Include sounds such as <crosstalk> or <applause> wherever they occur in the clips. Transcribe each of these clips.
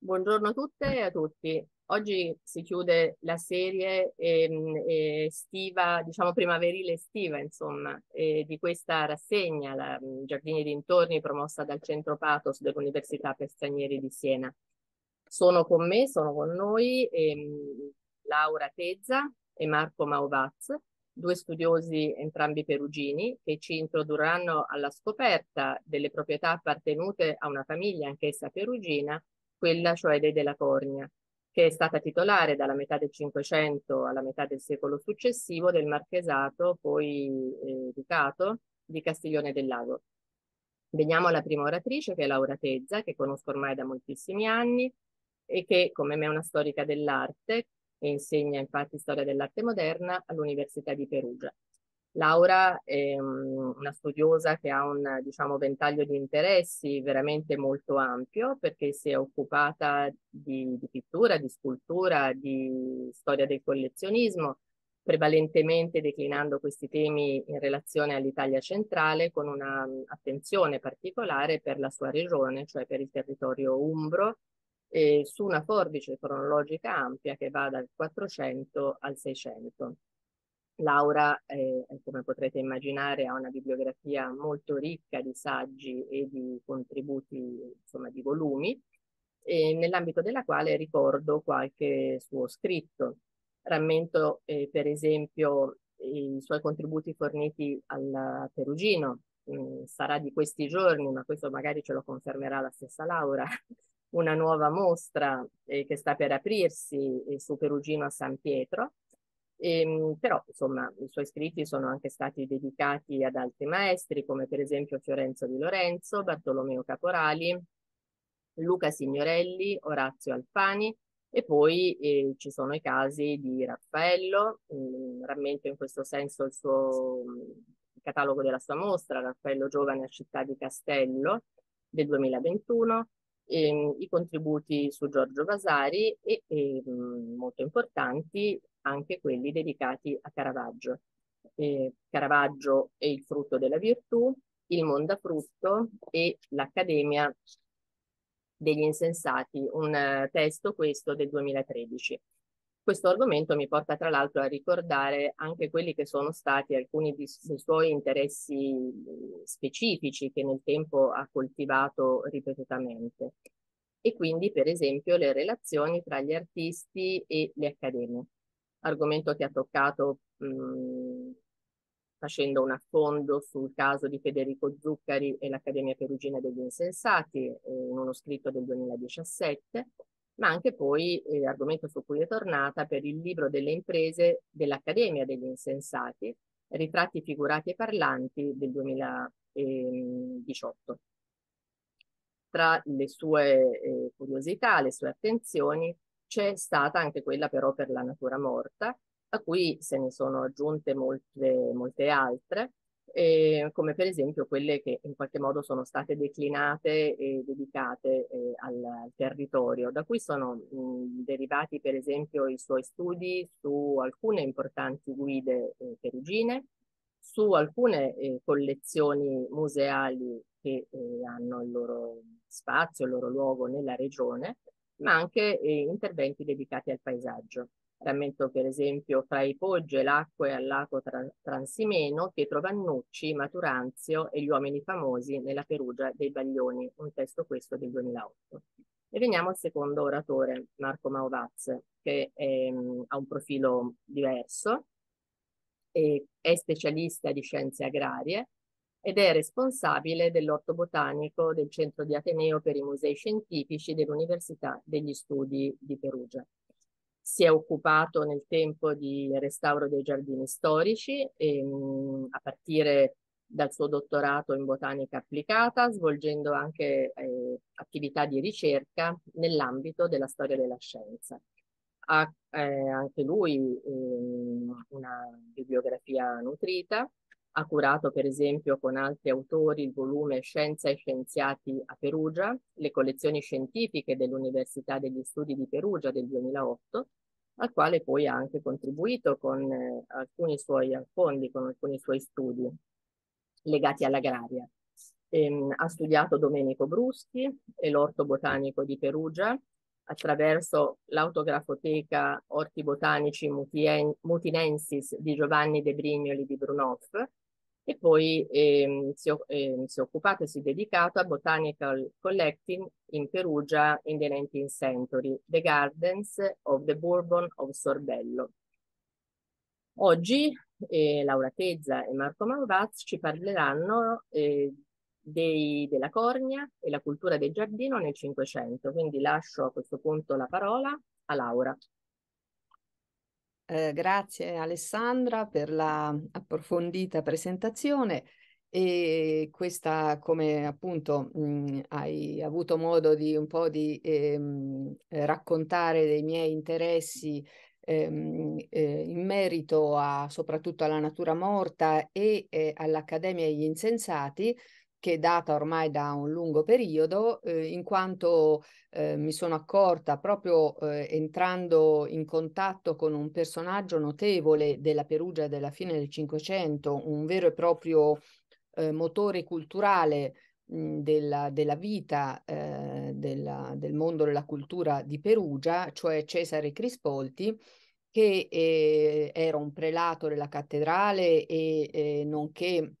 Buongiorno a tutte e a tutti. Oggi si chiude la serie eh, estiva, diciamo primaverile estiva, insomma, eh, di questa rassegna, la mm, Giardini dintorni, promossa dal Centro Patos dell'Università per Stranieri di Siena. Sono con me, sono con noi eh, Laura Tezza e Marco Mauvaz, due studiosi entrambi perugini che ci introdurranno alla scoperta delle proprietà appartenute a una famiglia anch'essa perugina quella cioè dei della Cornia, che è stata titolare dalla metà del Cinquecento alla metà del secolo successivo del marchesato, poi eh, ducato, di Castiglione del Lago. Veniamo alla prima oratrice, che è Laura Tezza, che conosco ormai da moltissimi anni e che, come me, è una storica dell'arte e insegna infatti storia dell'arte moderna all'Università di Perugia. Laura è mm, una studiosa che ha un diciamo, ventaglio di interessi veramente molto ampio perché si è occupata di, di, pittura, di scultura, di storia del collezionismo, prevalentemente declinando questi temi in relazione all'Italia centrale con un'attenzione mm, particolare per la sua regione, cioè per il territorio umbro, eh, su una forbice cronologica ampia che va dal 400 al 600. Laura, eh, come potrete immaginare, ha una bibliografia molto ricca di saggi e di contributi, insomma, di volumi, nell'ambito della quale ricordo qualche suo scritto. Rammento, eh, per esempio, i suoi contributi forniti al Perugino. Mm, sarà di questi giorni, ma questo magari ce lo confermerà la stessa Laura, <laughs> una nuova mostra eh, che sta per aprirsi eh, su Perugino a San Pietro, e, ehm, però insomma i suoi scritti sono anche stati dedicati ad altri maestri come per esempio Fiorenzo di Lorenzo, Bartolomeo Caporali, Luca Signorelli, Orazio Alfani e poi eh, ci sono i casi di Raffaello, mh, mm, rammento in questo senso il suo il mm, catalogo della sua mostra, Raffaello Giovane a Città di Castello del 2021, ehm, i contributi su Giorgio Vasari e, e ehm, molto importanti anche quelli dedicati a Caravaggio. Eh, Caravaggio e il frutto della virtù, il Mondafrutto e l'Accademia degli Insensati, un uh, testo questo del 2013. Questo argomento mi porta tra l'altro a ricordare anche quelli che sono stati alcuni dei suoi interessi specifici che nel tempo ha coltivato ripetutamente e quindi per esempio le relazioni tra gli artisti e le accademie, argomento che ha toccato mh, facendo un affondo sul caso di Federico Zuccari e l'Accademia Perugina degli Insensati eh, in uno scritto del 2017 ma anche poi, eh, argomento su cui è tornata, per il libro delle imprese dell'Accademia degli Insensati, Ritratti figurati e parlanti del 2018. Tra le sue eh, curiosità, le sue attenzioni, c'è stata anche quella però per la natura morta, a cui se ne sono aggiunte molte, molte altre, eh, come per esempio quelle che in qualche modo sono state declinate e dedicate eh, al, al, territorio, da cui sono mh, derivati per esempio i suoi studi su alcune importanti guide eh, perugine, su alcune eh, collezioni museali che eh, hanno il loro spazio, il loro luogo nella regione, ma anche eh, interventi dedicati al paesaggio. Rammento per esempio fra i Pogge, l'acqua e al lago Transimeno, Pietro Vannucci, Maturanzio e gli uomini famosi nella Perugia dei Baglioni, un testo questo del 2008. E veniamo al secondo oratore, Marco Maovaz, che è, um, ehm, ha un profilo diverso, è specialista di scienze agrarie ed è responsabile dell'orto botanico del Centro di Ateneo per i Musei Scientifici dell'Università degli Studi di Perugia si è occupato nel tempo di restauro dei giardini storici, e, ehm, mh, a partire dal suo dottorato in botanica applicata, svolgendo anche eh, attività di ricerca nell'ambito della storia della scienza. Ha eh, anche lui eh, una bibliografia nutrita ha curato per esempio con altri autori il volume Scienza e scienziati a Perugia, le collezioni scientifiche dell'Università degli Studi di Perugia del 2008, al quale poi ha anche contribuito con eh, alcuni suoi fondi, con alcuni suoi studi legati all'agraria. Ehm, ha studiato Domenico Bruschi e l'orto botanico di Perugia attraverso l'autografoteca Orti Botanici Mutien- Mutinensis di Giovanni De Brignoli di Brunoff e poi ehm, si, ehm, si, è occupato e si è dedicato a Botanical Collecting in Perugia in the 19th century, The Gardens of the Bourbon of Sorbello. Oggi eh, Laura Tezza e Marco Mauvaz ci parleranno eh, dei, della cornia e la cultura del giardino nel Cinquecento, quindi lascio a questo punto la parola a Laura. Eh, grazie Alessandra per la approfondita presentazione e questa come appunto mh, hai avuto modo di un po' di ehm, raccontare dei miei interessi ehm, eh, in merito a, soprattutto alla natura morta e eh, all'Accademia degli Insensati, che è data ormai da un lungo periodo, eh, in quanto eh, mi sono accorta proprio eh, entrando in contatto con un personaggio notevole della Perugia della fine del Cinquecento, un vero e proprio eh, motore culturale mh, della, della, vita eh, della, del mondo della cultura di Perugia, cioè Cesare Crispolti, che eh, era un prelato della cattedrale e nonché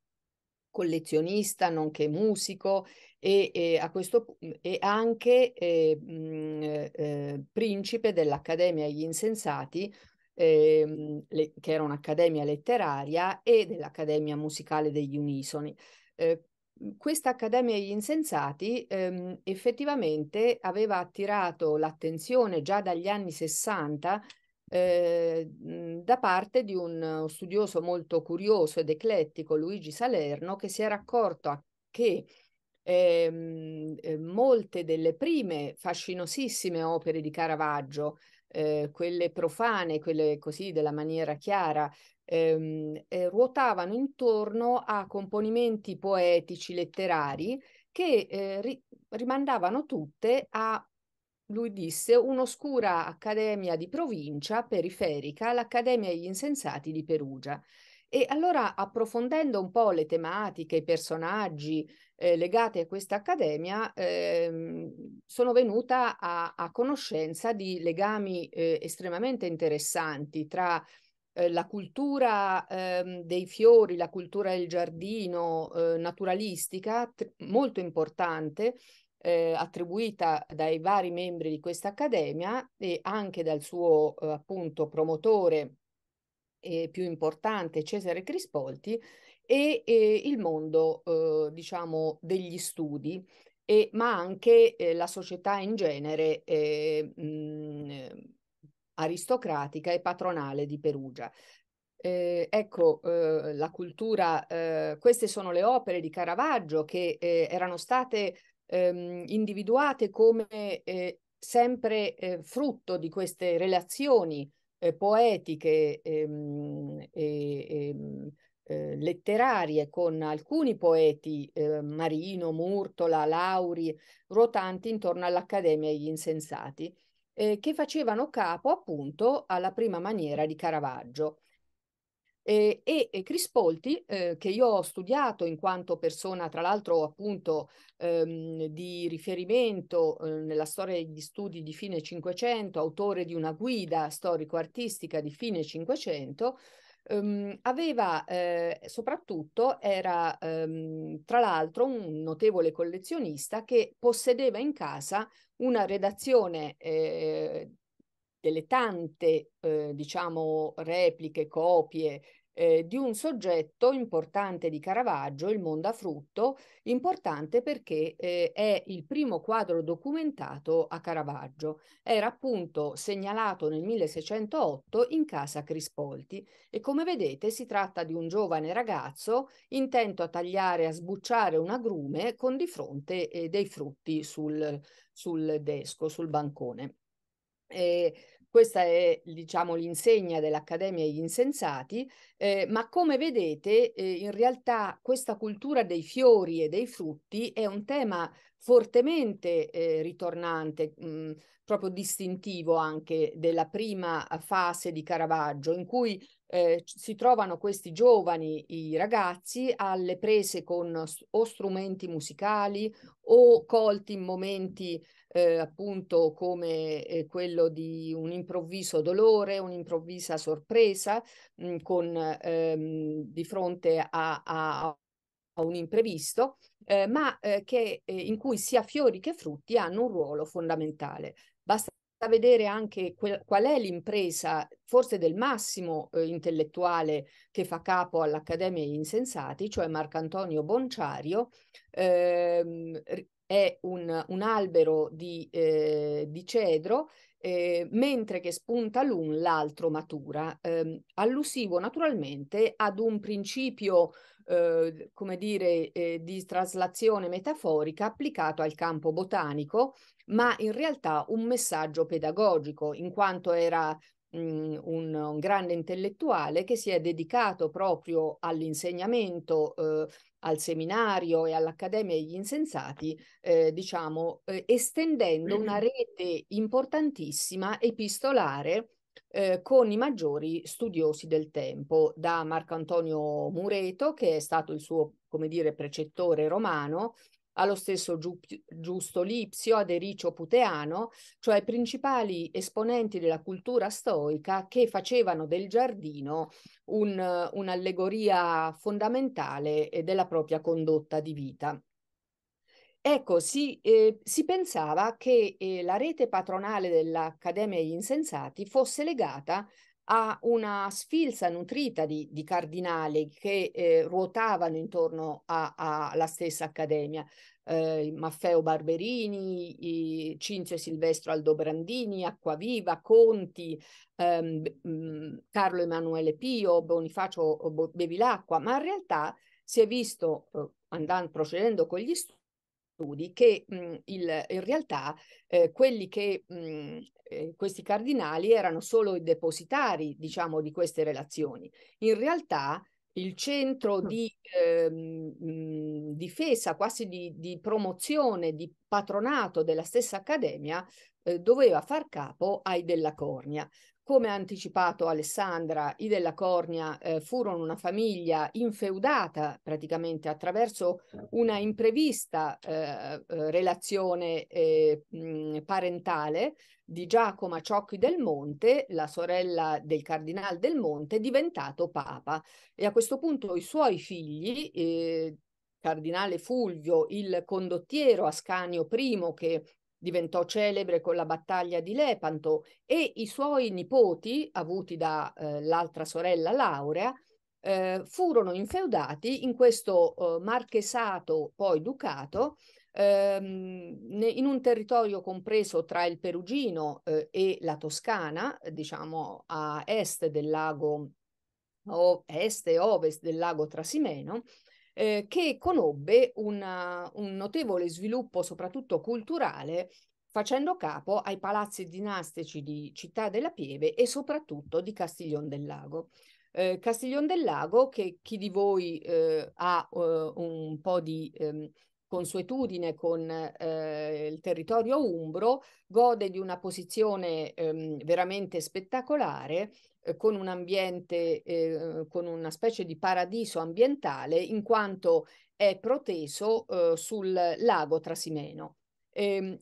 collezionista, nonché musico e, e, questo, mhmm, e anche eh, mh, mhmm, eh, principe dell'Accademia degli Insensati, eh, le, che era un'accademia letteraria, e dell'Accademia Musicale degli Unisoni. Eh, mhmm, questa Accademia degli Insensati ehm, effettivamente aveva attirato l'attenzione già dagli anni 60 eh, da parte di un eh, studioso molto curioso ed eclettico, Luigi Salerno, che si era accorto che ehm, eh, molte delle prime fascinosissime opere di Caravaggio, eh, quelle profane, quelle così della maniera chiara, ehm, eh, ruotavano intorno a componimenti poetici, letterari, che ri- rimandavano tutte a lui disse, un'oscura accademia di provincia periferica, l'Accademia degli Insensati di Perugia. E allora, approfondendo un po' le tematiche, i personaggi eh, legati a questa accademia, ehm, sono venuta a, a, conoscenza di legami eh, estremamente interessanti tra eh, la cultura ehm, dei fiori, la cultura del giardino eh, naturalistica, t- molto importante, eh, attribuita dai vari membri di questa accademia e anche dal suo eh, appunto promotore eh, più importante Cesare Crispolti e eh, il mondo eh, diciamo degli studi e, ma anche eh, la società in genere mh, aristocratica e patronale di Perugia. Eh, ecco, eh, la cultura, eh, queste sono le opere di Caravaggio che erano state ehm, individuate come eh, sempre eh, frutto di queste relazioni eh, poetiche ehm, e, e ehm, eh, letterarie con alcuni poeti, eh, Marino, Murtola, Lauri, ruotanti intorno all'Accademia degli Insensati, eh, che facevano capo appunto alla prima maniera di Caravaggio. Eh, e, e Crispolti, eh, che io ho studiato in quanto persona, tra l'altro appunto ehm, di riferimento eh, nella storia degli studi di fine Cinquecento, autore di una guida storico-artistica di fine Cinquecento, ehm, aveva ehm, soprattutto, era ehm, tra l'altro un notevole collezionista che possedeva in casa una redazione ehm, delle tante, eh, diciamo, repliche, copie eh, di un soggetto importante di Caravaggio, il Mondafrutto, importante perché eh, è il primo quadro documentato a Caravaggio. Era appunto segnalato nel 1608 in casa Crispolti e come vedete si tratta di un giovane ragazzo intento a tagliare, a sbucciare un agrume con di fronte eh, dei frutti sul, sul desco, sul bancone. Eh, questa è diciamo, l'insegna dell'Accademia degli Insensati, eh, ma come vedete eh, in realtà questa cultura dei fiori e dei frutti è un tema fortemente eh, ritornante, mh, mm, proprio distintivo anche della prima fase di Caravaggio, in cui eh, si trovano questi giovani, i ragazzi, alle prese con o strumenti musicali o colti in momenti eh, appunto come eh, quello di un improvviso dolore, un'improvvisa sorpresa mh, mm, con, ehm, di fronte a, a, a un imprevisto, eh, ma eh, che, eh, in cui sia fiori che frutti hanno un ruolo fondamentale. Basta vedere anche quel, qual è l'impresa, forse del massimo eh, intellettuale che fa capo all'Accademia degli Insensati, cioè Marcantonio Bonciario, ehm, è un, un albero di, eh, di cedro, eh, mentre che spunta l'un, l'altro matura, ehm, allusivo naturalmente ad un principio, eh, come dire, eh, di traslazione metaforica applicato al campo botanico, ma in realtà un messaggio pedagogico, in quanto era Mhmm, un, un, grande intellettuale che si è dedicato proprio all'insegnamento, eh, al seminario e all'Accademia degli Insensati, eh, diciamo, eh, estendendo una rete importantissima epistolare eh, con i maggiori studiosi del tempo, da Marco Antonio Mureto, che è stato il suo, come dire, precettore romano, allo stesso Giu- Giusto Lipsio, Adericio Puteano, cioè principali esponenti della cultura stoica che facevano del giardino un, un'allegoria fondamentale eh, della propria condotta di vita. Ecco, si, eh, si, pensava che eh, la rete patronale dell'Accademia degli Insensati fosse legata a una sfilza nutrita di, di cardinali che eh, ruotavano intorno alla stessa accademia. Eh, Maffeo Barberini, Cinzio Silvestro Aldobrandini, Acquaviva, Conti, ehm, mhmm, Carlo Emanuele Pio, Bonifacio eh, Bevilacqua, ma in realtà si è visto, eh, andando, procedendo con gli studi, studi che mh, mhmm, il, in realtà eh, quelli che mh, mhmm, eh, questi cardinali erano solo i depositari, diciamo, di queste relazioni. In realtà il centro di eh, difesa, quasi di, di, promozione, di patronato della stessa accademia, eh, doveva far capo ai della Cornia. Come ha anticipato Alessandra, i della Cornia eh, furono una famiglia infeudata praticamente attraverso una imprevista eh, eh relazione eh, parentale di Giacomo Ciocchi del Monte, la sorella del cardinale del Monte, diventato papa. E a questo punto i suoi figli, eh, cardinale Fulvio, il condottiero Ascanio I che diventò celebre con la battaglia di Lepanto e i suoi nipoti, avuti dall'altra eh, sorella Laurea, eh, furono infeudati in questo eh, marchesato, poi ducato, ehm, in un territorio compreso tra il Perugino eh, e la Toscana, diciamo a est del lago, o est e ovest del lago Trasimeno, eh, che conobbe una, un notevole sviluppo, soprattutto culturale, facendo capo ai palazzi dinastici di Città della Pieve e soprattutto di Castiglion del Lago. Eh, Castiglion del Lago, che chi di voi eh, ha eh, un po' di ehm, consuetudine con eh, il territorio umbro, gode di una posizione ehm, veramente spettacolare eh, con un ambiente, eh, con una specie di paradiso ambientale in quanto è proteso eh, sul lago Trasimeno. E, ehm,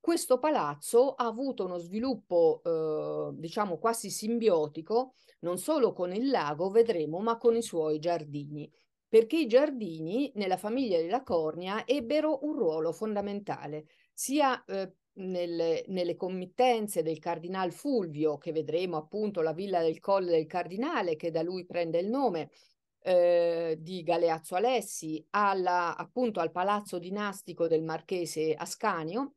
questo palazzo ha avuto uno sviluppo, eh, diciamo, quasi simbiotico, non solo con il lago, vedremo, ma con i suoi giardini perché i giardini nella famiglia della Cornia ebbero un ruolo fondamentale, sia eh, nelle, nelle, committenze del cardinal Fulvio, che vedremo appunto la villa del Colle del Cardinale, che da lui prende il nome, eh, di Galeazzo Alessi, alla, appunto al palazzo dinastico del marchese Ascanio,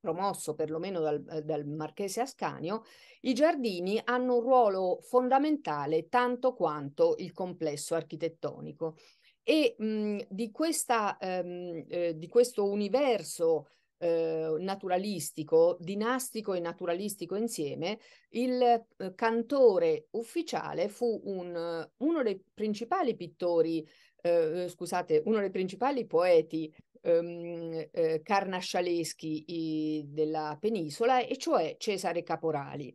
promosso perlomeno dal, eh, dal marchese Ascanio, i giardini hanno un ruolo fondamentale tanto quanto il complesso architettonico. E mh, mm, di, questa, ehm, eh, di questo universo eh, naturalistico, dinastico e naturalistico insieme, il eh, cantore ufficiale fu un, uno dei principali pittori, eh, scusate, uno dei principali poeti ehm, eh, carnascialeschi della penisola, e cioè Cesare Caporali.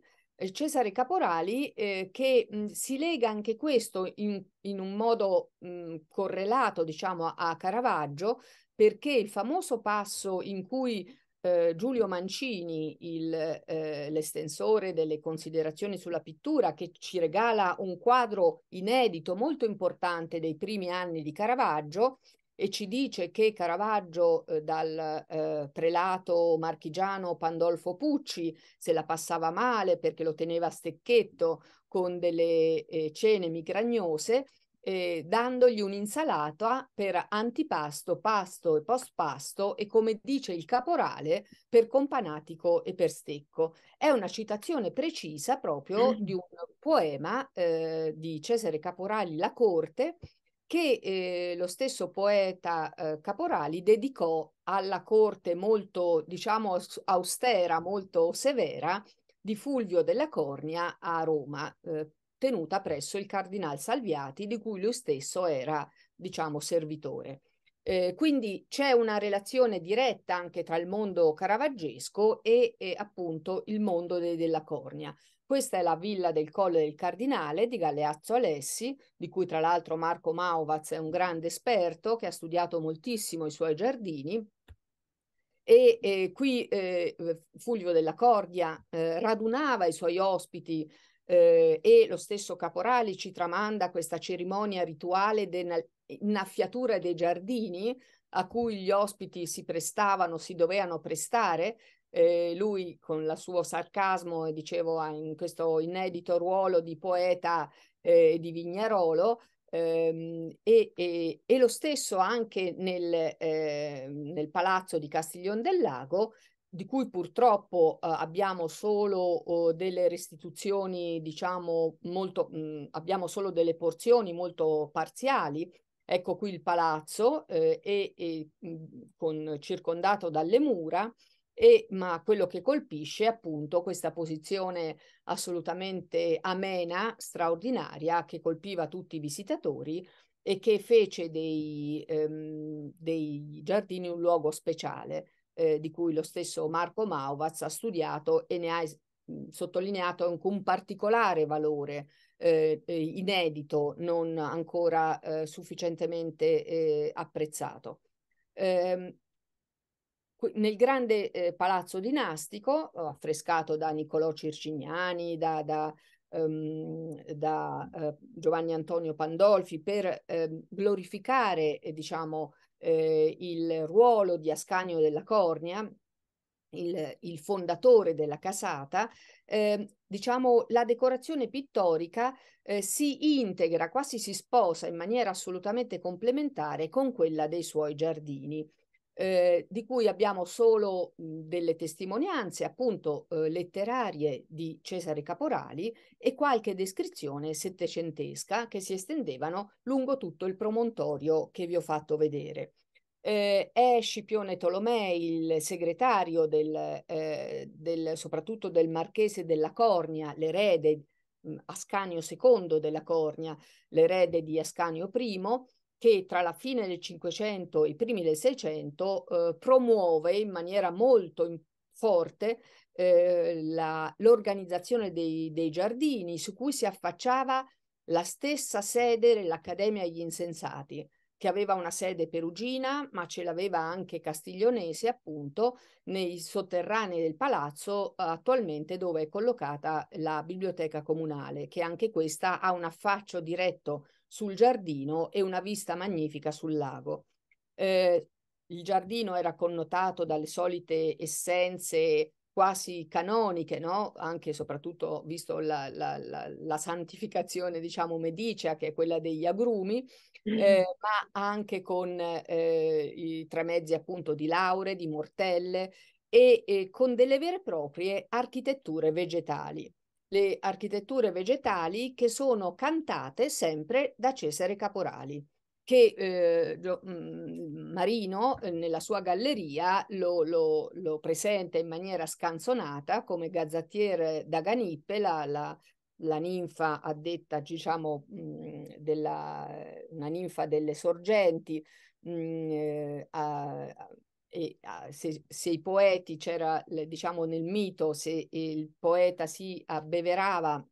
Cesare Caporali, eh, che mh, si lega anche questo in, in un modo mh, correlato, diciamo, a Caravaggio, perché il famoso passo in cui eh, Giulio Mancini, il, eh, l'estensore delle considerazioni sulla pittura, che ci regala un quadro inedito molto importante dei primi anni di Caravaggio, e ci dice che Caravaggio eh, dal eh, prelato marchigiano Pandolfo Pucci se la passava male perché lo teneva a stecchetto con delle eh, cene migragnose, eh, dandogli un'insalata per antipasto, pasto e postpasto e come dice il caporale per companatico e per stecco. È una citazione precisa proprio mm. <clears throat> di un poema eh, di Cesare Caporali La Corte che eh, lo stesso poeta eh, Caporali dedicò alla corte molto, diciamo, austera, molto severa di Fulvio della Cornia a Roma, eh, tenuta presso il cardinal Salviati, di cui lui stesso era, diciamo, servitore. Eh, quindi c'è una relazione diretta anche tra il mondo caravaggesco e appunto il mondo de- della Cornia. Questa è la villa del Colle del Cardinale di Galeazzo Alessi, di cui tra l'altro Marco Mauvaz è un grande esperto che ha studiato moltissimo i suoi giardini. E eh, qui eh, Fulvio della Cordia eh, radunava i suoi ospiti eh, e lo stesso Caporali ci tramanda questa cerimonia rituale dell'innaffiatura dei giardini a cui gli ospiti si prestavano, si dovevano prestare eh, lui con il suo sarcasmo, dicevo, ah, in questo inedito ruolo di poeta eh, di Vignerolo, ehm, e, e, e, lo stesso anche nel, eh, nel palazzo di Castiglione del Lago, di cui purtroppo eh, abbiamo solo oh, delle restituzioni, diciamo, molto, mh, abbiamo solo delle porzioni molto parziali. Ecco qui il palazzo eh, e, e mh, con, circondato dalle mura e, ma quello che colpisce è appunto questa posizione assolutamente amena, straordinaria, che colpiva tutti i visitatori e che fece dei, ehm, dei giardini un luogo speciale, eh, di cui lo stesso Marco Mauvaz ha studiato e ne ha sottolineato anche un particolare valore eh, eh, inedito, non ancora eh, sufficientemente eh, apprezzato. Eh, nel grande eh, palazzo dinastico, eh, affrescato da Niccolò Circignani, da, da, um, da uh, Giovanni Antonio Pandolfi, per eh, glorificare eh, diciamo, eh, il ruolo di Ascanio della Cornia, il, il fondatore della casata, ehm, diciamo, la decorazione pittorica si integra, quasi si sposa in maniera assolutamente complementare con quella dei suoi giardini eh, di cui abbiamo solo delle testimonianze appunto eh, letterarie di Cesare Caporali e qualche descrizione settecentesca che si estendevano lungo tutto il promontorio che vi ho fatto vedere. Eh, è Scipione Tolomei, il segretario del, eh, del, soprattutto del marchese della Cornia, l'erede Ascanio II della Cornia, l'erede di Ascanio I, che tra la fine del Cinquecento e i primi del Seicento eh, promuove in maniera molto forte eh, la, l'organizzazione dei, dei, giardini su cui si affacciava la stessa sede dell'Accademia degli Insensati, che aveva una sede perugina, ma ce l'aveva anche castiglionese, appunto, nei sotterranei del palazzo, attualmente dove è collocata la biblioteca comunale, che anche questa ha un affaccio diretto sul giardino e una vista magnifica sul lago. Eh, il giardino era connotato dalle solite essenze quasi canoniche, no? anche e soprattutto visto la, la, la, la, santificazione, diciamo, medicea, che è quella degli agrumi, eh, <clears throat> ma anche con eh, i tre mezzi appunto di laure, di mortelle e eh, con delle vere e proprie architetture vegetali le architetture vegetali che sono cantate sempre da Cesare Caporali che eh, mm, Marino eh, nella sua galleria lo, lo, lo, presenta in maniera scanzonata come gazzattiere da Ganippe, la, la, la ninfa addetta, diciamo, mm, della, una ninfa delle sorgenti mh, mm, eh, a, e, ah, se, se, i poeti c'era, diciamo nel mito, se il poeta si abbeverava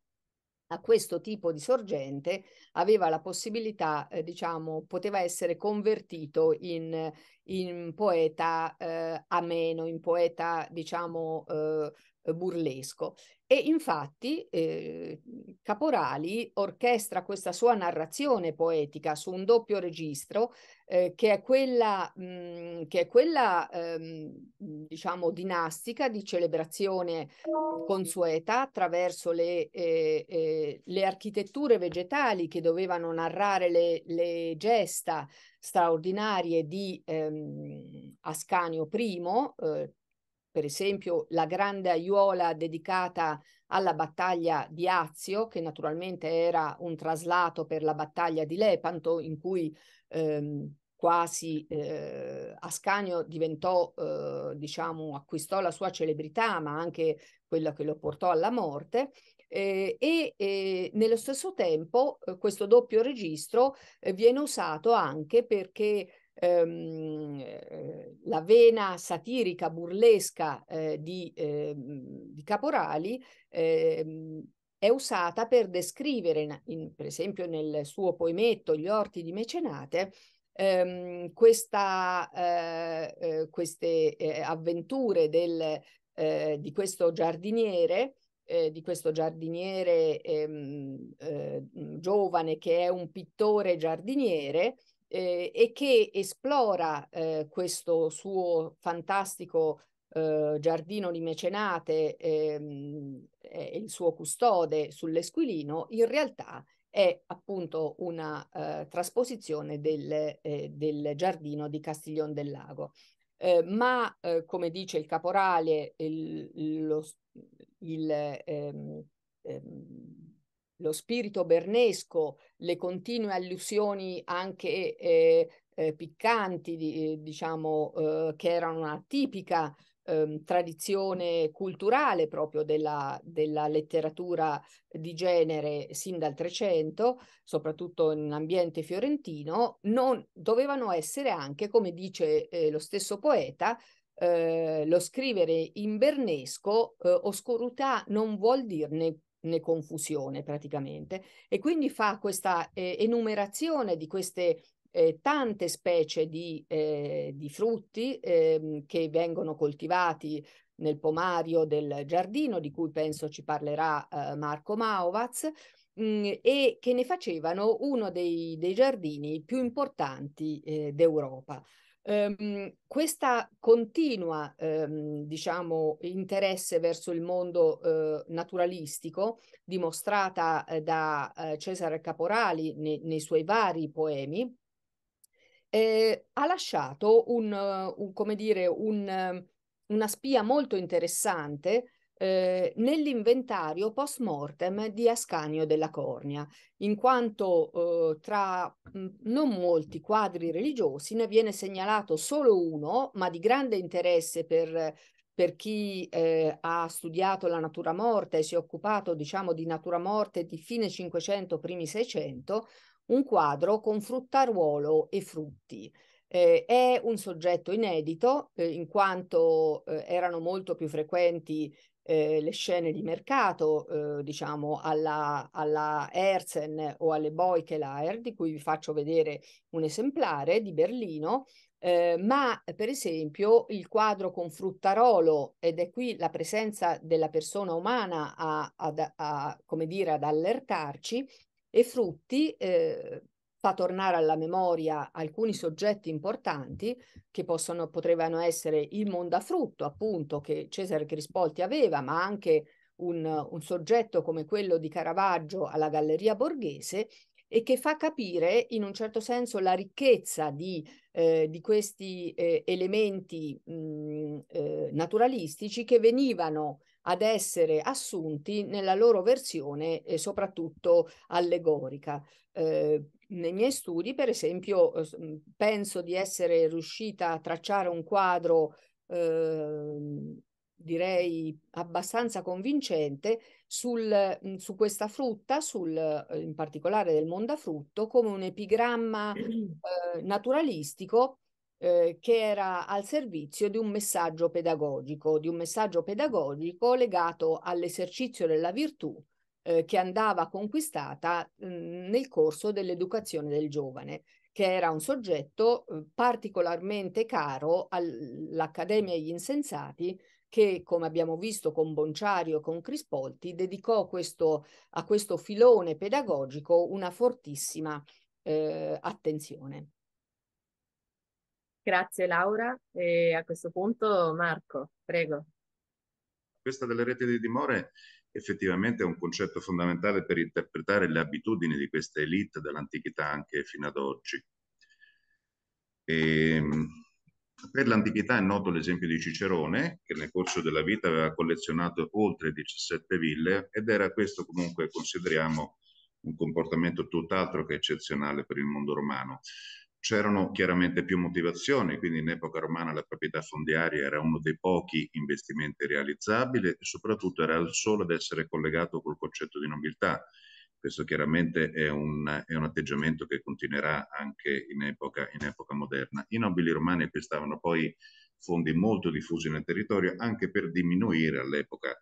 a questo tipo di sorgente, aveva la possibilità, eh, diciamo, poteva essere convertito in, in poeta eh, ameno, in poeta, diciamo, eh, eh, burlesco. E infatti eh, Caporali orchestra questa sua narrazione poetica su un doppio registro eh, che è quella, mh, mm, che è quella ehm, diciamo dinastica di celebrazione consueta attraverso le, eh, eh, le architetture vegetali che dovevano narrare le, le gesta straordinarie di ehm, Ascanio I per esempio la grande aiuola dedicata alla battaglia di Azio, che naturalmente era un traslato per la battaglia di Lepanto, in cui ehm, quasi eh, Ascanio diventò, eh, diciamo, acquistò la sua celebrità, ma anche quella che lo portò alla morte. Eh, e eh, nello stesso tempo eh, questo doppio registro eh, viene usato anche perché ehm, eh, la vena satirica, burlesca eh, di, eh, di, Caporali ehm, è usata per descrivere, in, in, per esempio nel suo poemetto Gli orti di Mecenate, ehm, questa, eh, eh, queste avventure del, di questo giardiniere eh, di questo giardiniere ehm, eh, giovane che è un pittore giardiniere eh, e che esplora eh, questo suo fantastico eh, giardino di mecenate ehm, eh, e il suo custode sull'Esquilino, in realtà è appunto una eh, trasposizione del, eh, del, giardino di Castiglione del Lago. ma come dice il caporale, il, lo, il, ehm, ehm, lo spirito bernesco, le continue allusioni anche eh, eh, piccanti, eh, diciamo, eh, che erano una tipica ehm, tradizione culturale proprio della, della, letteratura di genere sin dal Trecento, soprattutto in ambiente fiorentino, non, dovevano essere anche, come dice eh, lo stesso poeta, eh, lo scrivere in bernesco eh, oscurità non vuol dirne né confusione praticamente. E quindi fa questa eh, enumerazione di queste eh, tante specie di, eh, di frutti ehm, che vengono coltivati nel pomario del giardino, di cui penso ci parlerà eh, Marco Maovaz, mm, e che ne facevano uno dei, dei giardini più importanti eh, d'Europa. Um, questa continua, um, diciamo, interesse verso il mondo uh, naturalistico, dimostrata uh, da uh, Cesare Caporali ne, nei suoi vari poemi, eh, ha lasciato un, un, dire, un, una spia molto interessante eh, nell'inventario post mortem di Ascanio della Cornia, in quanto eh, tra mm, non molti quadri religiosi ne viene segnalato solo uno, ma di grande interesse per, per chi eh, ha studiato la natura morta e si è occupato diciamo, di natura morte di fine 500, primi 600, un quadro con fruttaruolo e frutti. Eh, è un soggetto inedito eh, in quanto eh, erano molto più frequenti eh, le scene di mercato, eh, diciamo alla, alla Herzen o alle Boikelaer, di cui vi faccio vedere un esemplare di Berlino, eh, ma per esempio il quadro con Fruttarolo, ed è qui la presenza della persona umana a, a, a come dire, ad allertarci, e Frutti eh, fa tornare alla memoria alcuni soggetti importanti che possono, potrebbero essere il Mondafrutto, appunto, che Cesare Crispolti aveva, ma anche un, un soggetto come quello di Caravaggio alla Galleria Borghese e che fa capire in un certo senso la ricchezza di, eh, di questi eh, elementi mh, mm, eh, naturalistici che venivano ad essere assunti nella loro versione eh, soprattutto allegorica. Eh, nei miei studi, per esempio, eh, mhmm, penso di essere riuscita a tracciare un quadro, eh, direi, abbastanza convincente sul, mhmm, su questa frutta, sul, eh, in particolare del mondafrutto, come un epigramma <clears throat> eh, naturalistico eh, che era al servizio di un messaggio pedagogico, di un messaggio pedagogico legato all'esercizio della virtù eh, che andava conquistata mh, nel corso dell'educazione del giovane, che era un soggetto eh, particolarmente caro all'Accademia degli Insensati, che, come abbiamo visto con Bonciario e con Crispolti, dedicò questo, a questo filone pedagogico una fortissima eh, attenzione. Grazie Laura e a questo punto Marco, prego. Questa delle reti di dimore effettivamente è un concetto fondamentale per interpretare le abitudini di questa elite dell'antichità anche fino ad oggi. E, ehm, per l'antichità è noto l'esempio di Cicerone, che nel corso della vita aveva collezionato oltre 17 ville ed era questo comunque, consideriamo, un comportamento tutt'altro che eccezionale per il mondo romano. C'erano chiaramente più motivazioni, quindi in epoca romana la proprietà fondiaria era uno dei pochi investimenti realizzabili e soprattutto era il solo ad essere collegato col concetto di nobiltà. Questo chiaramente è un, è un atteggiamento che continuerà anche in epoca, in epoca moderna. I nobili romani acquistavano poi fondi molto diffusi nel territorio anche per diminuire all'epoca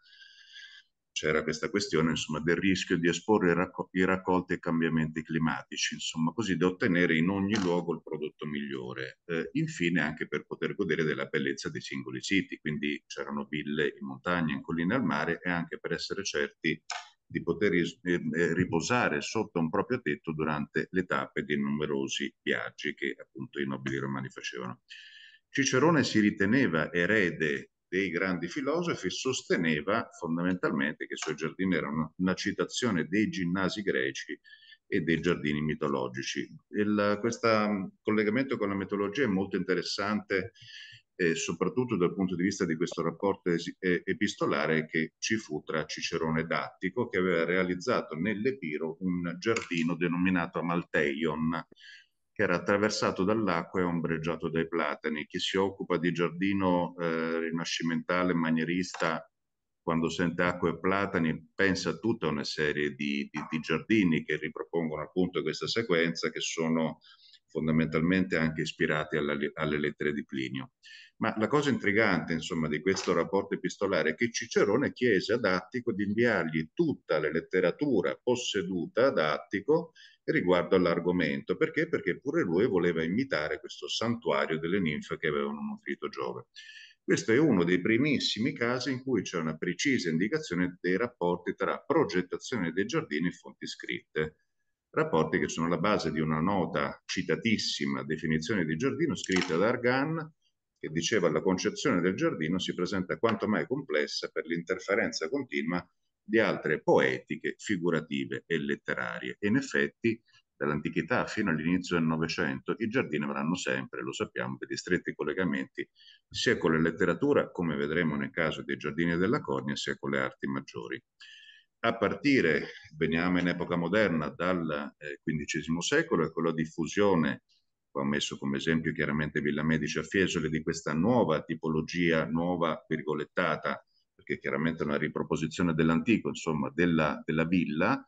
c'era questa questione insomma, del rischio di esporre racco- i raccolti ai cambiamenti climatici, insomma, così da ottenere in ogni luogo il prodotto migliore. Eh, infine anche per poter godere della bellezza dei singoli siti, quindi c'erano ville in montagna, in collina al mare e anche per essere certi di poter is- eh, eh, riposare sotto un proprio tetto durante le tappe dei numerosi viaggi che appunto i nobili romani facevano. Cicerone si riteneva erede dei grandi filosofi sosteneva fondamentalmente che i suoi giardini erano una citazione dei ginnasi greci e dei giardini mitologici. Il, questo mm, collegamento con la mitologia è molto interessante eh, soprattutto dal punto di vista di questo rapporto es- epistolare che ci fu tra Cicerone e Dattico, che aveva realizzato nell'Epiro un giardino denominato Amalteion, che era attraversato dall'acqua e ombreggiato dai platani. Chi si occupa di giardino eh, rinascimentale, manierista, quando sente acqua e platani, pensa a tutta una serie di, di, di giardini che ripropongono appunto questa sequenza, che sono fondamentalmente anche ispirati alla, alle lettere di Plinio. Ma la cosa intrigante, insomma, di questo rapporto epistolare è che Cicerone chiese ad Attico di inviargli tutta la letteratura posseduta ad Attico riguardo all'argomento. Perché? Perché pure lui voleva imitare questo santuario delle ninfe che avevano nutrito Giove. Questo è uno dei primissimi casi in cui c'è una precisa indicazione dei rapporti tra progettazione dei giardini e fonti scritte, rapporti che sono la base di una nota citatissima definizione di giardino scritta da Argan che diceva la concezione del giardino si presenta quanto mai complessa per l'interferenza continua di altre poetiche, figurative e letterarie. E in effetti, dall'antichità fino all'inizio del Novecento, i giardini avranno sempre, lo sappiamo, degli stretti collegamenti sia con la letteratura, come vedremo nel caso dei giardini della Cornia, sia con le arti maggiori. A partire, veniamo in epoca moderna, dal XV eh, secolo e con la diffusione ho messo come esempio chiaramente Villa Medici a Fiesole, di questa nuova tipologia, nuova virgolettata, perché chiaramente è una riproposizione dell'antico, insomma, della, della villa,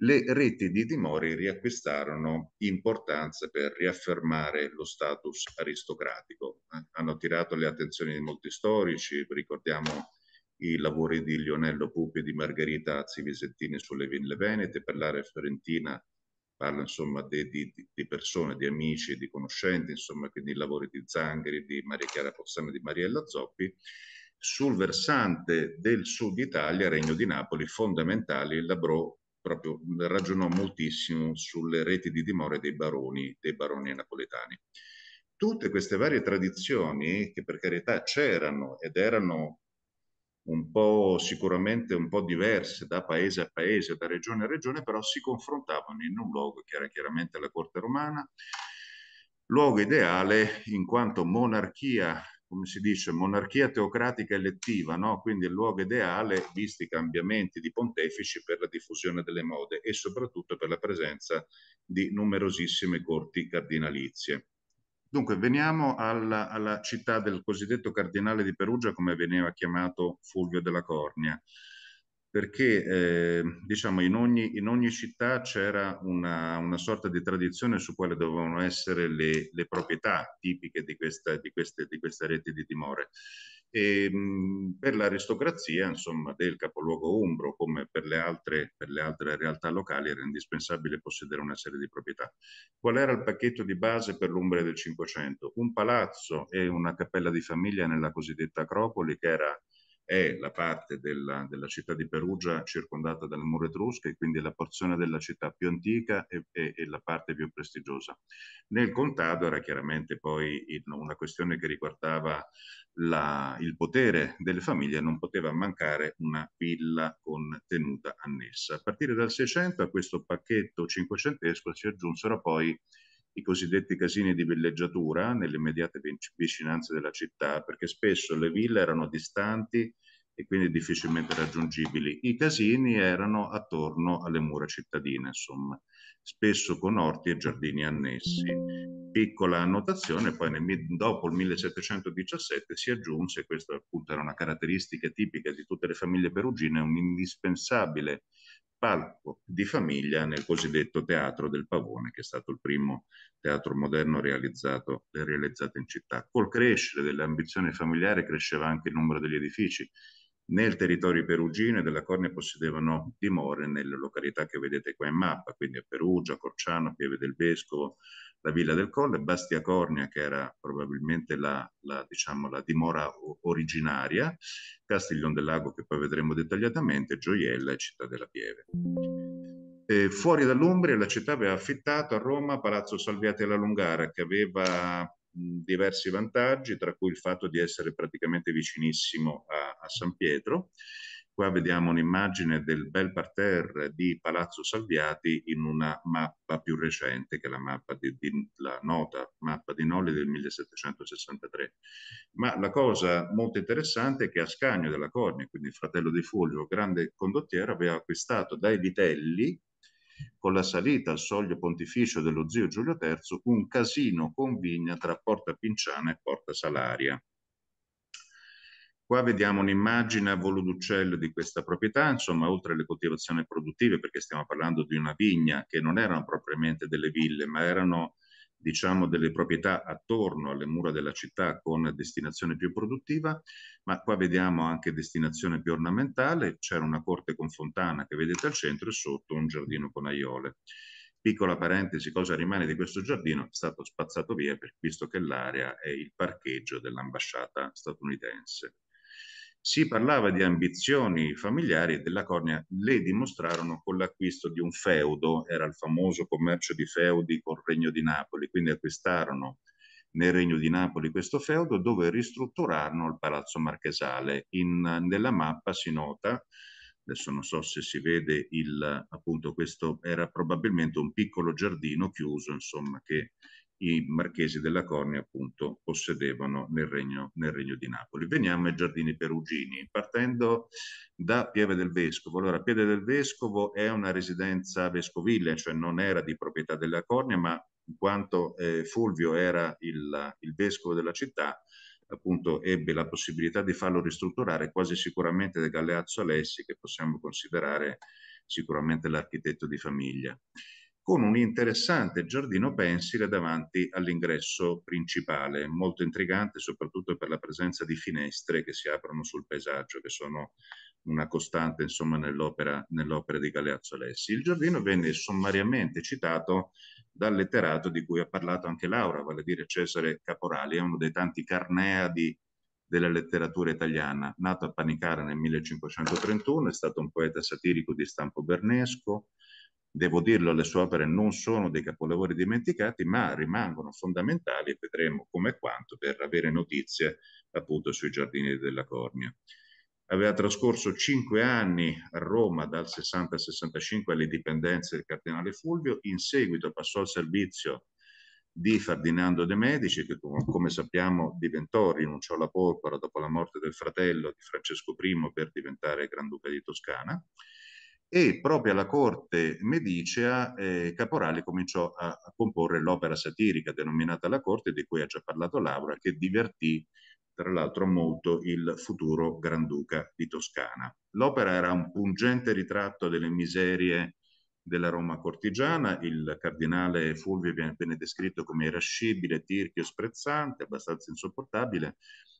le reti di dimori riacquistarono importanza per riaffermare lo status aristocratico. Eh. Hanno attirato le attenzioni di molti storici, ricordiamo i lavori di Lionello Pupi e di Margherita Azzi Visettini sulle ville venete per l'area fiorentina parlo insomma di, di, di, persone, di amici, di conoscenti, insomma, quindi i lavori di Zangheri, di Maria Chiara Possano e di Mariella Zoppi. Sul versante del sud Italia, Regno di Napoli, fondamentale, elaborò proprio, ragionò moltissimo sulle reti di dimore dei baroni, dei baroni napoletani. Tutte queste varie tradizioni, che per carità c'erano ed erano un po' sicuramente un po' diverse da paese a paese, da regione a regione, però si confrontavano in un luogo che era chiaramente la corte romana, luogo ideale in quanto monarchia, come si dice, monarchia teocratica elettiva, no? quindi il luogo ideale, visti i cambiamenti di pontefici, per la diffusione delle mode e soprattutto per la presenza di numerosissime corti cardinalizie. Dunque, veniamo alla, alla, città del cosiddetto cardinale di Perugia, come veniva chiamato Fulvio della Cornia, perché eh, diciamo in ogni, in ogni città c'era una, una, sorta di tradizione su quale dovevano essere le, le proprietà tipiche di, questa, di, queste, di queste reti di timore e, ehm, mh, per l'aristocrazia insomma, del capoluogo umbro, come per le, altre, per le altre realtà locali, era indispensabile possedere una serie di proprietà. Qual era il pacchetto di base per l'Umbria del Cinquecento? Un palazzo e una cappella di famiglia nella cosiddetta Acropoli, che era è la parte della, della, città di Perugia circondata dalle mura etrusche, quindi la porzione della città più antica e, e, e la parte più prestigiosa. Nel contado era chiaramente poi il, una questione che riguardava la, il potere delle famiglie, non poteva mancare una villa con tenuta annessa. A partire dal 600 a questo pacchetto cinquecentesco si aggiunsero poi i cosiddetti casini di villeggiatura nelle immediate vicinanze della città, perché spesso le ville erano distanti e quindi difficilmente raggiungibili. I casini erano attorno alle mura cittadine, insomma, spesso con orti e giardini annessi. Piccola annotazione, poi nel, dopo il 1717 si aggiunse, questa appunto era una caratteristica tipica di tutte le famiglie perugine, un indispensabile palco di famiglia nel cosiddetto teatro del pavone, che è stato il primo teatro moderno realizzato, realizzato in città. Col crescere dell'ambizione familiare cresceva anche il numero degli edifici nel territorio perugino e della Cornia possedevano dimore nelle località che vedete qua in mappa, quindi a Perugia, Corciano, Pieve del Vescovo, la Villa del Colle, Bastia Cornia che era probabilmente la, la, diciamo, la dimora originaria, Castiglione del Lago che poi vedremo dettagliatamente, Gioiella e Città della Pieve. Eh, fuori dall'Umbria la città aveva affittato a Roma Palazzo Salviati alla Lungara che aveva diversi vantaggi, tra cui il fatto di essere praticamente vicinissimo a, a San Pietro Qua vediamo un'immagine del bel parterre di Palazzo Salviati in una mappa più recente, che è la, mappa di, di, la nota mappa di Nolli del 1763. Ma la cosa molto interessante è che Ascanio della Cornia, quindi il fratello di Fulvio, grande condottiero, aveva acquistato dai Vitelli, con la salita al soglio pontificio dello zio Giulio III, un casino con vigna tra Porta Pinciana e Porta Salaria Qua vediamo un'immagine a volo d'uccello di questa proprietà, insomma, oltre alle coltivazioni produttive, perché stiamo parlando di una vigna che non erano propriamente delle ville, ma erano diciamo delle proprietà attorno alle mura della città con destinazione più produttiva, ma qua vediamo anche destinazione più ornamentale, c'era una corte con fontana che vedete al centro e sotto un giardino con aiole. Piccola parentesi, cosa rimane di questo giardino? È stato spazzato via per, visto che l'area è il parcheggio dell'ambasciata statunitense. Si parlava di ambizioni familiari della cornea le dimostrarono con l'acquisto di un feudo, era il famoso commercio di feudi col Regno di Napoli, quindi acquistarono nel Regno di Napoli questo feudo dove ristrutturarono il Palazzo Marchesale. In, nella mappa si nota adesso non so se si vede il, appunto questo era probabilmente un piccolo giardino chiuso insomma che i marchesi della Cornia appunto possedevano nel regno, nel regno, di Napoli. Veniamo ai giardini perugini, partendo da Pieve del Vescovo. Allora, Pieve del Vescovo è una residenza vescovile, cioè non era di proprietà della Cornia, ma in quanto eh, Fulvio era il, il vescovo della città, appunto ebbe la possibilità di farlo ristrutturare quasi sicuramente da Galeazzo Alessi, che possiamo considerare sicuramente l'architetto di famiglia con un interessante giardino pensile davanti all'ingresso principale, molto intrigante soprattutto per la presenza di finestre che si aprono sul paesaggio, che sono una costante insomma, nell'opera, nell'opera di Galeazzo Alessi. Il giardino venne sommariamente citato dal letterato di cui ha parlato anche Laura, vale a dire Cesare Caporali, è uno dei tanti carneadi della letteratura italiana, nato a Panicara nel 1531, è stato un poeta satirico di stampo bernesco, devo dirlo, le sue opere non sono dei capolavori dimenticati, ma rimangono fondamentali e vedremo come e quanto per avere notizie appunto sui giardini della Cornia. Aveva trascorso cinque anni a Roma dal 60 al 65 alle dipendenze del cardinale Fulvio, in seguito passò al servizio di Ferdinando de Medici, che come sappiamo diventò, rinunciò alla porpora dopo la morte del fratello di Francesco I per diventare Granduca di Toscana, e proprio alla corte medicea eh, Caporale cominciò a, a comporre l'opera satirica denominata La corte, di cui ha già parlato Laura, che divertì tra l'altro molto il futuro Granduca di Toscana. L'opera era un pungente ritratto delle miserie della Roma cortigiana, il cardinale Fulvio viene descritto come irascibile, tirchio, sprezzante, abbastanza insopportabile.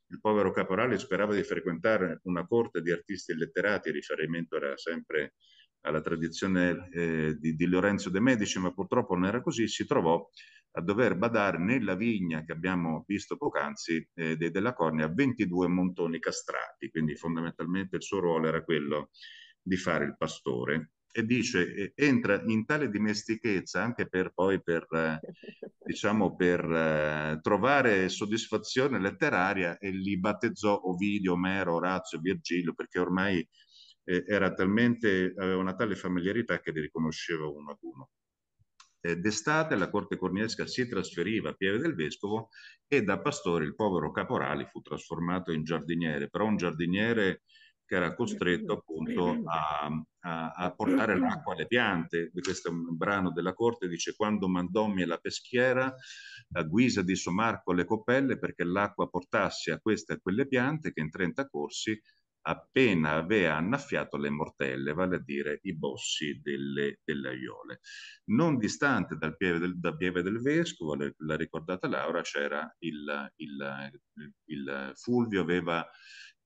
Il povero caporale sperava di frequentare una corte di artisti e letterati, il riferimento era sempre alla tradizione eh, di, di, Lorenzo de' Medici, ma purtroppo non era così, si trovò a dover badare nella vigna che abbiamo visto poc'anzi eh, della Cornea 22 montoni castrati, quindi fondamentalmente il suo ruolo era quello di fare il pastore e dice eh, entra in tale dimestichezza anche per poi per eh, diciamo per eh, trovare soddisfazione letteraria e li battezzò Ovidio, Omero, Orazio, Virgilio perché ormai eh, era talmente, aveva una tale familiarità che li riconosceva uno ad uno. Eh, d'estate la corte corniesca si trasferiva a Pieve del Vescovo e da pastore il povero Caporali fu trasformato in giardiniere, però un giardiniere che era costretto appunto a, a, a, portare l'acqua alle piante. Questo è un brano della corte, dice quando mandommi la peschiera a guisa di somarco le coppelle perché l'acqua portasse a queste e a quelle piante che in 30 corsi appena aveva annaffiato le mortelle, vale a dire i bossi delle, delle aiole. Non distante dal pieve del, da pieve del Vescovo, l'ha ricordata Laura, c'era il, il, il, il Fulvio, aveva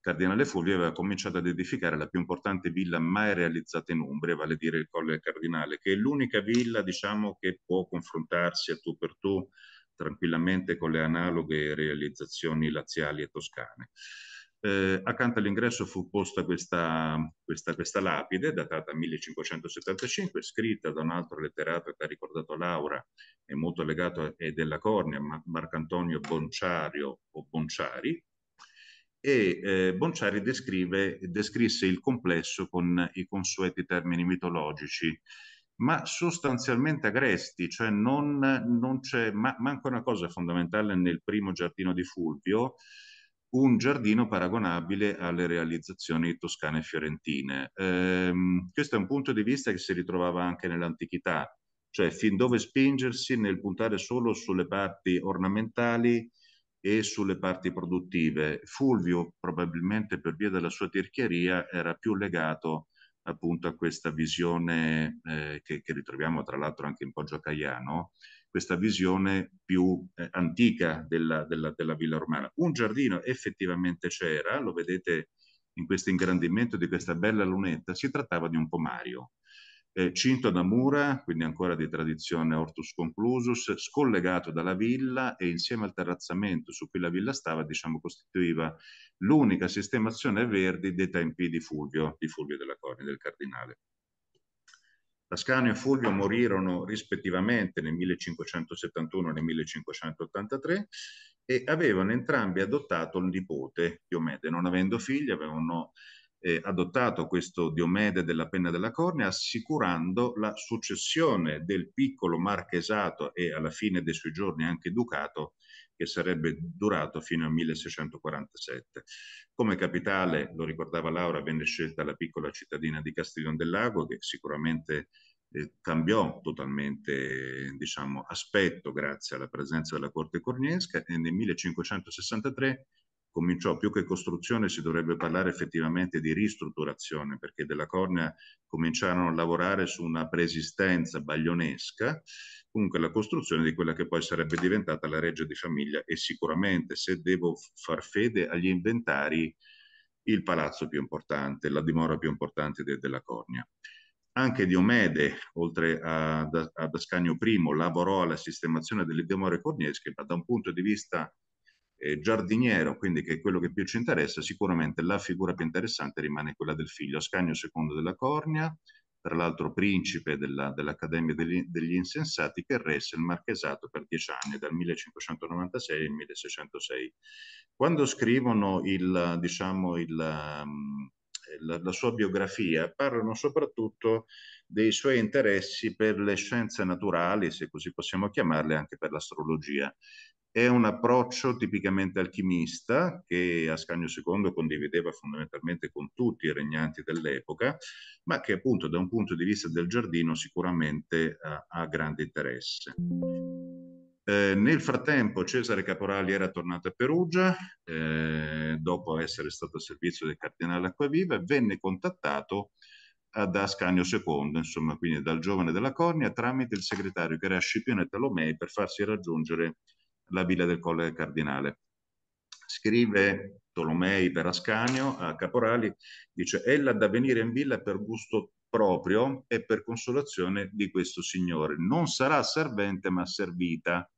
Cardinale Fulvio aveva cominciato ad edificare la più importante villa mai realizzata in Umbria, vale a dire il Colle Cardinale, che è l'unica villa diciamo, che può confrontarsi a tu per tu tranquillamente con le analoghe realizzazioni laziali e toscane. Eh, accanto all'ingresso fu posta questa, questa, questa, lapide datata 1575, scritta da un altro letterato che ha ricordato Laura, è molto legato a, è della Cornea, ma, Marcantonio Bonciario o Bonciari, e eh, Bonciari descrive, descrisse il complesso con i consueti termini mitologici ma sostanzialmente agresti, cioè non, non c'è, ma, manca una cosa fondamentale nel primo giardino di Fulvio, un giardino paragonabile alle realizzazioni toscane e fiorentine. Ehm, questo è un punto di vista che si ritrovava anche nell'antichità, cioè fin dove spingersi nel puntare solo sulle parti ornamentali e sulle parti produttive. Fulvio, probabilmente per via della sua tirchieria, era più legato appunto a questa visione eh, che, che, ritroviamo tra l'altro anche in Poggio Caiano, questa visione più eh, antica della, della, della, villa romana. Un giardino effettivamente c'era, lo vedete in questo ingrandimento di questa bella lunetta, si trattava di un pomario. Eh, cinto da mura, quindi ancora di tradizione ortus conclusus, scollegato dalla villa e insieme al terrazzamento su cui la villa stava, diciamo, costituiva l'unica sistemazione verdi dei tempi di Fulvio, di Fulvio della Corne, del cardinale. Ascanio e Fulvio morirono rispettivamente nel 1571 e nel 1583 e avevano entrambi adottato il nipote Diomede, non avendo figli avevano eh, adottato questo Diomede della Penna della Cornea assicurando la successione del piccolo marchesato e alla fine dei suoi giorni anche ducato che sarebbe durato fino al 1647. Come capitale, lo ricordava Laura, venne scelta la piccola cittadina di Castiglione del Lago, che sicuramente eh, cambiò totalmente diciamo, aspetto grazie alla presenza della corte corniesca e nel 1563 cominciò più che costruzione si dovrebbe parlare effettivamente di ristrutturazione perché della cornea cominciarono a lavorare su una preesistenza baglionesca, comunque la costruzione di quella che poi sarebbe diventata la reggia di famiglia e sicuramente se devo far fede agli inventari il palazzo più importante, la dimora più importante de della cornea. Anche Diomede, oltre ad, Ascanio I, lavorò alla sistemazione delle dimore corniesche, ma da un punto di vista eh, giardiniero, quindi che è quello che più ci interessa, sicuramente la figura più interessante rimane quella del figlio, Ascanio II della Cornia, tra l'altro principe della, dell'Accademia degli, degli, Insensati, che resse il marchesato per dieci anni, dal 1596 al 1606. Quando scrivono il, diciamo, il, mm, la, la, sua biografia, parlano soprattutto dei suoi interessi per le scienze naturali, se così possiamo chiamarle, anche per l'astrologia. È un approccio tipicamente alchimista che Ascanio II condivideva fondamentalmente con tutti i regnanti dell'epoca, ma che appunto da un punto di vista del giardino sicuramente ha, eh, ha grande interesse. Eh, nel frattempo Cesare Caporali era tornato a Perugia, eh, dopo essere stato a servizio del cardinale Acquaviva, e venne contattato da Ascanio II, insomma, quindi dal giovane della Cornia, tramite il segretario che era Scipione Talomei per farsi raggiungere la villa del Colle Cardinale. Scrive Tolomei per Ascanio a Caporali, dice «Ella da venire in villa per gusto proprio e per consolazione di questo signore. Non sarà servente ma servita,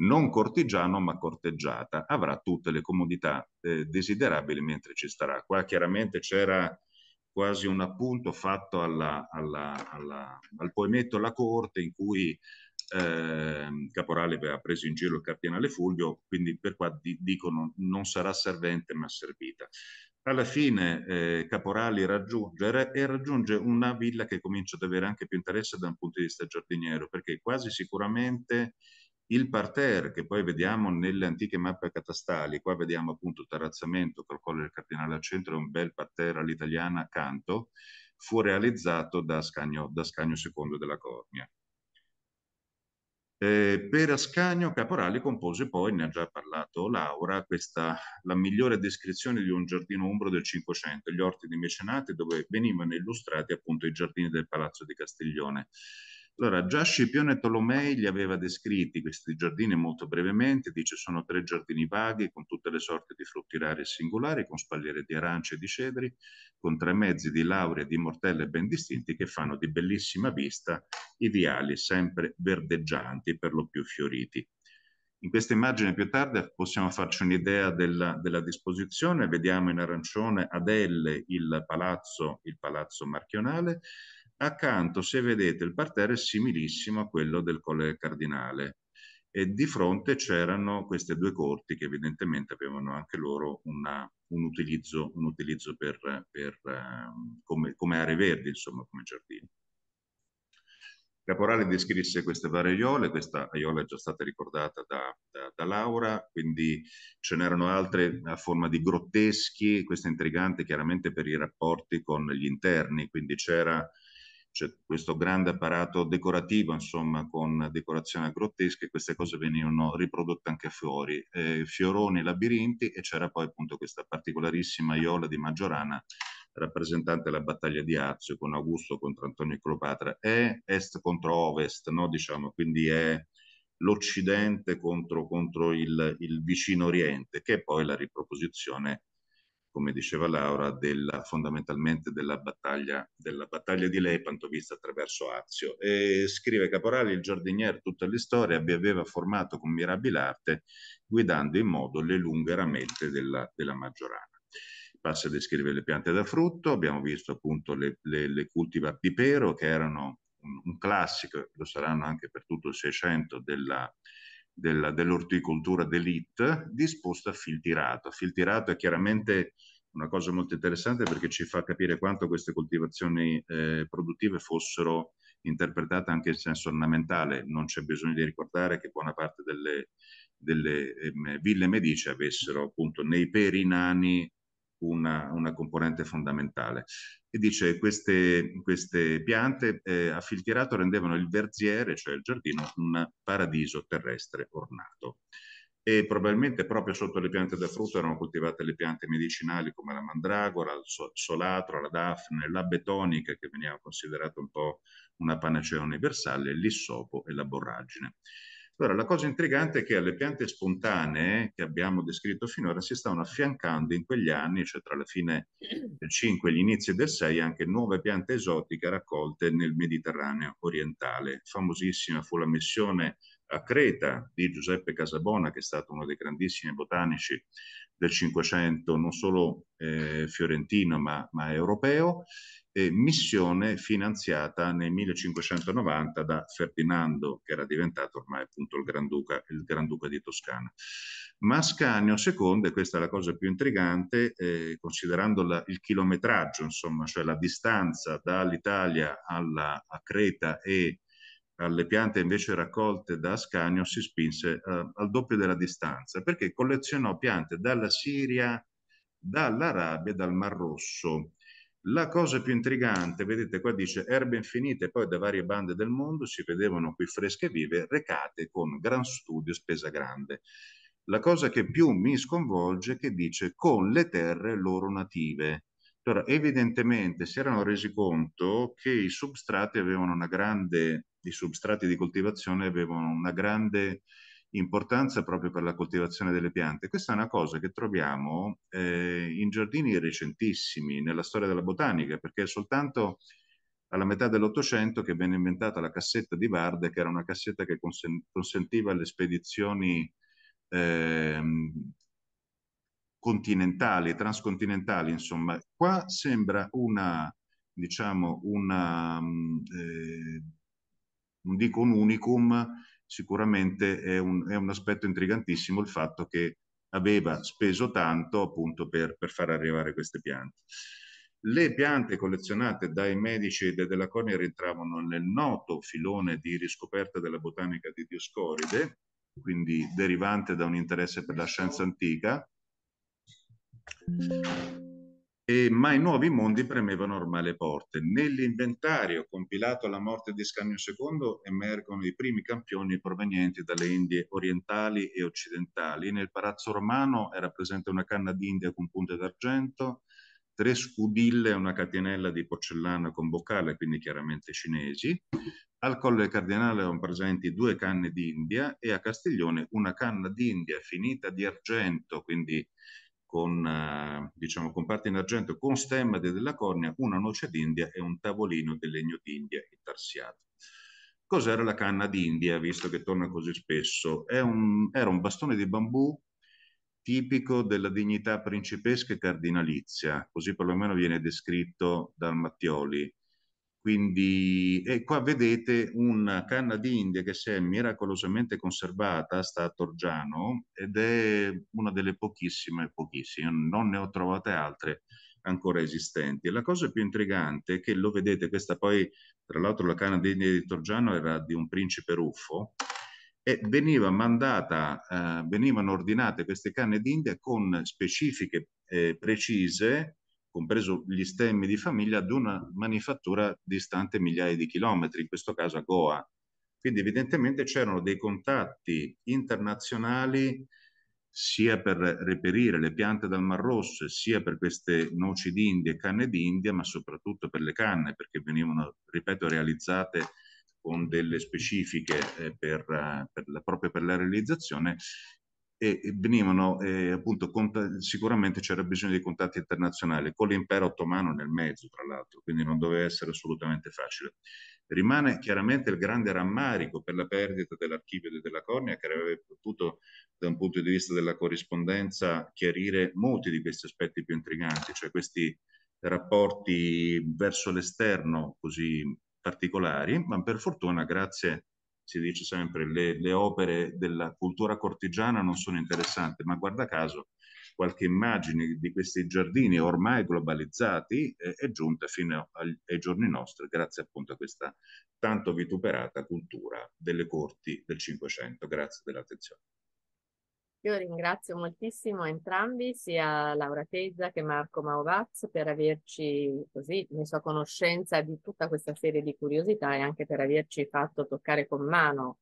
non cortigiano ma corteggiata. Avrà tutte le comodità eh, desiderabili mentre ci starà». Qua chiaramente c'era quasi un appunto fatto alla, alla, alla, al poemetto La Corte in cui eh, Caporale aveva preso in giro il cardinale Fulvio, quindi per qua di, dicono non sarà servente ma servita. Alla fine eh, Caporali raggiunge, e raggiunge una villa che comincia ad avere anche più interesse da un punto di vista giardiniero, perché quasi sicuramente il parterre che poi vediamo nelle antiche mappe catastali, qua vediamo appunto terrazzamento col collo del cardinale al centro, e un bel parterre all'italiana accanto, fu realizzato da Scagno, da Scagno II della Cornia. Eh, per Ascanio Caporali compose poi, ne ha già parlato Laura, questa, la migliore descrizione di un giardino umbro del Cinquecento, gli orti di Mecenate dove venivano illustrati appunto i giardini del Palazzo di Castiglione. Allora, già Scipione Tolomei li aveva descritti questi giardini molto brevemente, dice sono tre giardini vaghi con tutte le sorte di frutti rari e singolari, con spalliere di arance e di cedri, con tre mezzi di lauree e di mortelle ben distinti che fanno di bellissima vista i sempre verdeggianti, per lo più fioriti. In questa immagine più tardi possiamo farci un'idea della, della, disposizione, vediamo in arancione ad L il palazzo, il palazzo marchionale, accanto se vedete il parterre è similissimo a quello del Colle Cardinale e di fronte c'erano queste due corti che evidentemente avevano anche loro una, un utilizzo, un utilizzo per, per, ehm, come, come aree verdi, insomma, come giardini. Caporale descrisse queste varie aiole, questa aiola è già stata ricordata da, da, da Laura, quindi ce n'erano altre a forma di grotteschi, questa è intrigante chiaramente per i rapporti con gli interni, quindi c'era c'è questo grande apparato decorativo, insomma, con decorazione a grottesche, queste cose venivano riprodotte anche fuori, eh, fioroni, labirinti e c'era poi appunto questa particolarissima aiola di Maggiorana rappresentante della battaglia di Azio con Augusto contro Antonio e Cleopatra, è est contro ovest, no? diciamo, quindi è l'Occidente contro, contro il, il, vicino Oriente, che è poi la riproposizione, come diceva Laura, della, fondamentalmente della battaglia, della battaglia di Lepanto vista attraverso Azio. E scrive Caporale, il giardinier tutta l'istoria vi aveva formato con mirabile arte, guidando in modo le lunghe ramette della, della maggioranza passa a descrivere le piante da frutto, abbiamo visto appunto le, le, le cultivar di pero che erano un, un, classico, lo saranno anche per tutto il 600 della, della, dell'orticoltura d'élite, disposta a fil tirato. Fil è chiaramente una cosa molto interessante perché ci fa capire quanto queste coltivazioni eh, produttive fossero interpretate anche in senso ornamentale. Non c'è bisogno di ricordare che buona parte delle, delle eh, ville medici avessero appunto nei peri nani una, una componente fondamentale. E dice queste, queste piante eh, a filchierato rendevano il verziere, cioè il giardino, un paradiso terrestre ornato. E probabilmente proprio sotto le piante da frutto erano coltivate le piante medicinali come la mandragora, il solatro, la dafne, la betonica che veniva considerata un po' una panacea universale, l'issopo e la borragine. Allora, la cosa intrigante è che alle piante spontanee che abbiamo descritto finora si stanno affiancando in quegli anni, cioè tra la fine del 5 e gli inizi del 6, anche nuove piante esotiche raccolte nel Mediterraneo orientale. Famosissima fu la missione a Creta di Giuseppe Casabona, che è stato uno dei grandissimi botanici del Cinquecento, non solo eh, fiorentino ma, ma europeo, eh, missione finanziata nel 1590 da Ferdinando, che era diventato ormai appunto il Granduca, il Granduca di Toscana. Ma Scanio II, e questa è la cosa più intrigante, eh, considerando la, il chilometraggio, insomma, cioè la distanza dall'Italia alla, a Creta e alle piante invece raccolte da Ascanio, si spinse eh, al doppio della distanza, perché collezionò piante dalla Siria, dall'Arabia e dal Mar Rosso la cosa più intrigante, vedete qua dice erbe infinite, poi da varie bande del mondo si vedevano qui fresche vive, recate con gran studio e spesa grande. La cosa che più mi sconvolge è che dice con le terre loro native. Allora, evidentemente si erano resi conto che i substrati avevano una grande, i substrati di coltivazione avevano una grande importanza proprio per la coltivazione delle piante. Questa è una cosa che troviamo eh, in giardini recentissimi nella storia della botanica, perché è soltanto alla metà dell'Ottocento che venne inventata la cassetta di Varde, che era una cassetta che consentiva le spedizioni eh, continentali, transcontinentali, insomma. Qua sembra una, diciamo, una, mm, eh, non dico un unicum, sicuramente è un, è un aspetto intrigantissimo il fatto che aveva speso tanto appunto per, per far arrivare queste piante. Le piante collezionate dai medici de della cornea rientravano nel noto filone di riscoperta della botanica di Dioscoride, quindi derivante da un interesse per la scienza antica e mai nuovi mondi premevano ormai le porte. Nell'inventario compilato alla morte di Scamio II emergono i primi campioni provenienti dalle Indie orientali e occidentali. Nel palazzo romano era presente una canna d'India con punte d'argento, tre scudille e una catenella di porcellana con boccale, quindi chiaramente cinesi. Al Colle Cardinale erano presenti due canne d'India e a Castiglione una canna d'India finita di argento, quindi con, eh, diciamo, comparti in argento con stemma della cornea, una noce d'India e un tavolino di legno d'India intarsiato. Cos'era la canna d'India, visto che torna così spesso? Un, era un bastone di bambù tipico della dignità principesca e cardinalizia, così perlomeno viene descritto dal Mattioli, quindi, e qua vedete una canna d'India che si è miracolosamente conservata sta a Torgiano, ed è una delle pochissime, pochissime, non ne ho trovate altre ancora esistenti. la cosa più intrigante è che lo vedete, questa poi, tra l'altro la canna d'India di Torgiano era di un principe ruffo, e veniva mandata, eh, venivano ordinate queste canne d'India con specifiche eh, precise compreso gli stemmi di famiglia, ad una manifattura distante migliaia di chilometri, in questo caso a Goa. Quindi evidentemente c'erano dei contatti internazionali sia per reperire le piante dal Mar Rosso, sia per queste noci d'India e canne d'India, ma soprattutto per le canne, perché venivano, ripeto, realizzate con delle specifiche eh, per, eh, per la, proprio per la realizzazione e, venivano eh, appunto cont- sicuramente c'era bisogno di contatti internazionali con l'impero ottomano nel mezzo tra l'altro quindi non doveva essere assolutamente facile rimane chiaramente il grande rammarico per la perdita dell'archivio di della Cornea che avrebbe potuto da un punto di vista della corrispondenza chiarire molti di questi aspetti più intriganti cioè questi rapporti verso l'esterno così particolari, ma per fortuna grazie si dice sempre le, le opere della cultura cortigiana non sono interessanti, ma guarda caso qualche immagine di questi giardini ormai globalizzati eh, è giunta fino ai, ai giorni nostri grazie appunto a questa tanto vituperata cultura delle corti del Cinquecento. Grazie dell'attenzione. Io ringrazio moltissimo entrambi, sia Laura Tezza che Marco Maovaz, per averci così messo a conoscenza di tutta questa serie di curiosità e anche per averci fatto toccare con mano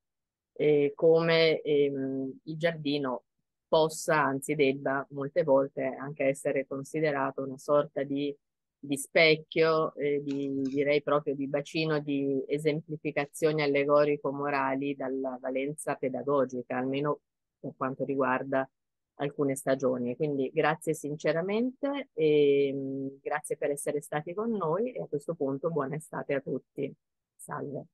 eh, come ehm, il giardino possa, anzi debba, molte volte anche essere considerato una sorta di, di specchio, eh, di, direi proprio di bacino di esemplificazioni allegorico-morali dalla valenza pedagogica, almeno per quanto riguarda alcune stagioni. Quindi grazie sinceramente e mm, grazie per essere stati con noi e a questo punto buona estate a tutti. Salve.